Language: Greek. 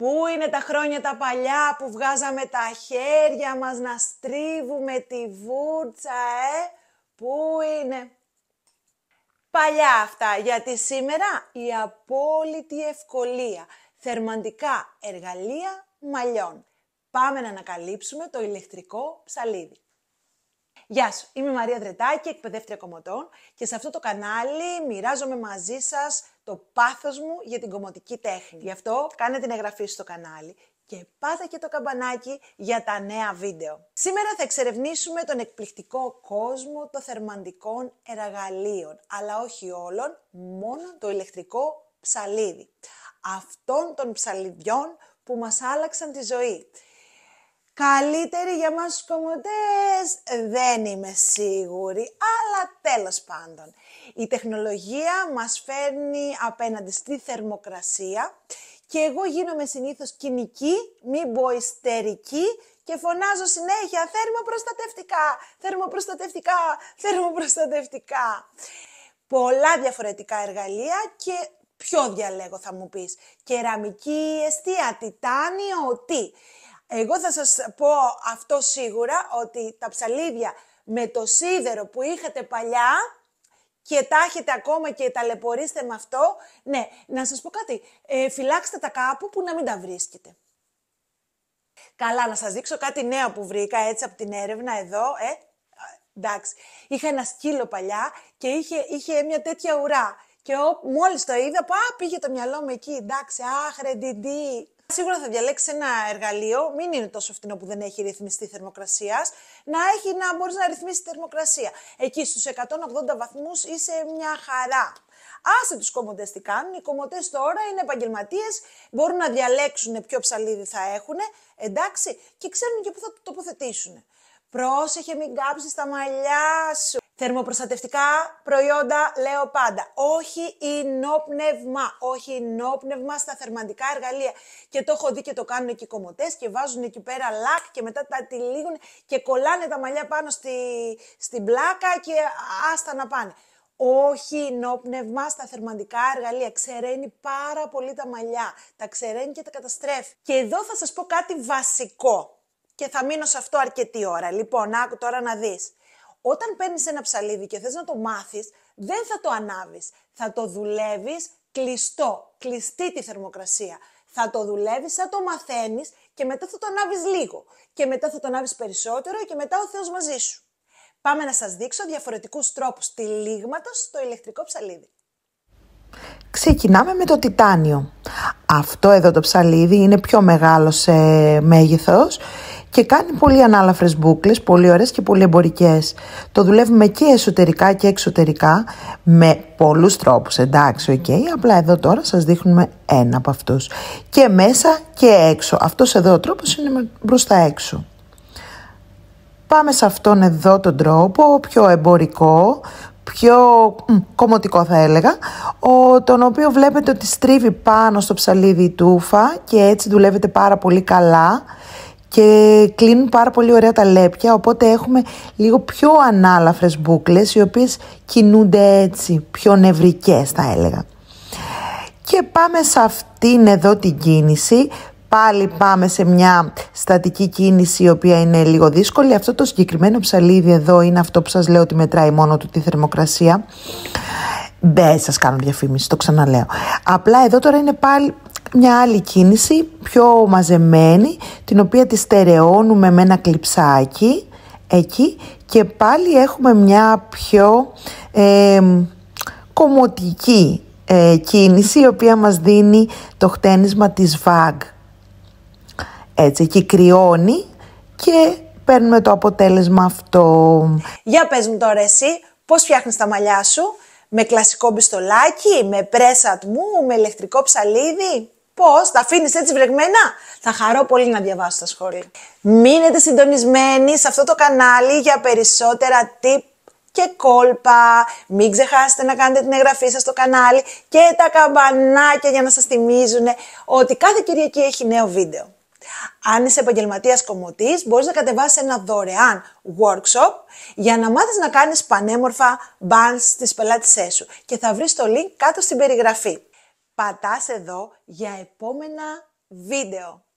Πού είναι τα χρόνια τα παλιά που βγάζαμε τα χέρια μας να στρίβουμε τη βούρτσα, ε! Πού είναι! Παλιά αυτά, γιατί σήμερα η απόλυτη ευκολία. Θερμαντικά εργαλεία μαλλιών. Πάμε να ανακαλύψουμε το ηλεκτρικό ψαλίδι. Γεια σου, είμαι η Μαρία Δρετάκη, εκπαιδεύτρια κομμωτών και σε αυτό το κανάλι μοιράζομαι μαζί σας το πάθος μου για την κομμωτική τέχνη. Γι' αυτό κάνε την εγγραφή στο κανάλι και πάτα και το καμπανάκι για τα νέα βίντεο. Σήμερα θα εξερευνήσουμε τον εκπληκτικό κόσμο των θερμαντικών εργαλείων, αλλά όχι όλων, μόνο το ηλεκτρικό ψαλίδι. Αυτών των ψαλιδιών που μας άλλαξαν τη ζωή Καλύτερη για μας τους κομμωτές δεν είμαι σίγουρη, αλλά τέλος πάντων. Η τεχνολογία μας φέρνει απέναντι στη θερμοκρασία και εγώ γίνομαι συνήθως κοινική, μη μποϊστερική και φωνάζω συνέχεια θερμοπροστατευτικά, θερμοπροστατευτικά, θερμοπροστατευτικά. Πολλά διαφορετικά εργαλεία και ποιο διαλέγω θα μου πεις. Κεραμική αιστεία, τιτάνιο, τι. Εγώ θα σας πω αυτό σίγουρα, ότι τα ψαλίδια με το σίδερο που είχατε παλιά και τα έχετε ακόμα και ταλαιπωρήστε με αυτό, ναι, να σας πω κάτι, ε, φυλάξτε τα κάπου που να μην τα βρίσκετε. Καλά, να σας δείξω κάτι νέο που βρήκα έτσι από την έρευνα εδώ, ε, εντάξει. Είχα ένα σκύλο παλιά και είχε, είχε μια τέτοια ουρά. Και μόλις το είδα, πά, πήγε το μυαλό μου εκεί, εντάξει, αχ, ρε, δι, Σίγουρα θα διαλέξει ένα εργαλείο, μην είναι τόσο φθηνό που δεν έχει ρυθμιστεί θερμοκρασίας, να, έχει, να μπορείς να ρυθμίσεις θερμοκρασία. Εκεί στους 180 βαθμούς είσαι μια χαρά. Άσε τους κομμωτές τι κάνουν. Οι κομμωτές τώρα είναι επαγγελματίες, μπορούν να διαλέξουν ποιο ψαλίδι θα έχουν, εντάξει, και ξέρουν και πού θα το τοποθετήσουν. Πρόσεχε, μην κάψεις τα μαλλιά σου. Θερμοπροστατευτικά προϊόντα, λέω πάντα. Όχι ινόπνευμα. Όχι ινόπνευμα στα θερμαντικά εργαλεία. Και το έχω δει και το κάνουν εκεί κομμωτές και βάζουν εκεί πέρα λακ και μετά τα τυλίγουν και κολλάνε τα μαλλιά πάνω στη, στην πλάκα και άστα να πάνε. Όχι ενόπνευμα στα θερμαντικά εργαλεία. Ξεραίνει πάρα πολύ τα μαλλιά. Τα ξεραίνει και τα καταστρέφει. Και εδώ θα σας πω κάτι βασικό. Και θα μείνω σε αυτό αρκετή ώρα. Λοιπόν, άκου τώρα να δεις όταν παίρνεις ένα ψαλίδι και θες να το μάθεις, δεν θα το ανάβεις. Θα το δουλεύεις κλειστό, κλειστή τη θερμοκρασία. Θα το δουλεύεις, θα το μαθαίνεις και μετά θα το ανάβεις λίγο. Και μετά θα το ανάβεις περισσότερο και μετά ο Θεός μαζί σου. Πάμε να σας δείξω διαφορετικούς τρόπους τυλίγματος στο ηλεκτρικό ψαλίδι. Ξεκινάμε με το τιτάνιο. Αυτό εδώ το ψαλίδι είναι πιο μεγάλο σε μέγεθος και κάνει πολύ ανάλαφρες μπουκλες, πολύ ωραίες και πολύ εμπορικές. Το δουλεύουμε και εσωτερικά και εξωτερικά με πολλούς τρόπους, εντάξει, οκ. Okay. Απλά εδώ τώρα σας δείχνουμε ένα από αυτούς. Και μέσα και έξω. Αυτός εδώ ο τρόπος είναι μπροστά έξω. Πάμε σε αυτόν εδώ τον τρόπο, πιο εμπορικό, πιο κομμωτικό θα έλεγα, ο, τον οποίο βλέπετε ότι στρίβει πάνω στο ψαλίδι η τούφα και έτσι δουλεύεται πάρα πολύ καλά και κλείνουν πάρα πολύ ωραία τα λέπια, οπότε έχουμε λίγο πιο ανάλαφρες μπουκλες, οι οποίες κινούνται έτσι, πιο νευρικές θα έλεγα. Και πάμε σε αυτήν εδώ την κίνηση, πάλι πάμε σε μια στατική κίνηση η οποία είναι λίγο δύσκολη. Αυτό το συγκεκριμένο ψαλίδι εδώ είναι αυτό που σας λέω ότι μετράει μόνο του τη θερμοκρασία. Δεν σας κάνω διαφήμιση, το ξαναλέω. Απλά εδώ τώρα είναι πάλι μια άλλη κίνηση πιο μαζεμένη την οποία τη στερεώνουμε με ένα κλειψάκι εκεί και πάλι έχουμε μια πιο ε, κομμωτική κίνηση η οποία μας δίνει το χτένισμα της βαγ. Έτσι, εκεί κρυώνει και παίρνουμε το αποτέλεσμα αυτό. Για πες μου τώρα εσύ, πώς φτιάχνεις τα μαλλιά σου, με κλασικό πιστολάκι, με πρέσα μου, με ηλεκτρικό ψαλίδι. Πώς, τα αφήνεις έτσι βρεγμένα. Θα χαρώ πολύ να διαβάσω τα σχόλια. Μείνετε συντονισμένοι σε αυτό το κανάλι για περισσότερα tip και κόλπα. Μην ξεχάσετε να κάνετε την εγγραφή σας στο κανάλι και τα καμπανάκια για να σας θυμίζουν ότι κάθε Κυριακή έχει νέο βίντεο. Αν είσαι επαγγελματίας κομμωτής, μπορείς να κατεβάσεις ένα δωρεάν workshop για να μάθεις να κάνεις πανέμορφα bands στις πελάτησές σου. Και θα βρεις το link κάτω στην περιγραφή πατάς εδώ για επόμενα βίντεο.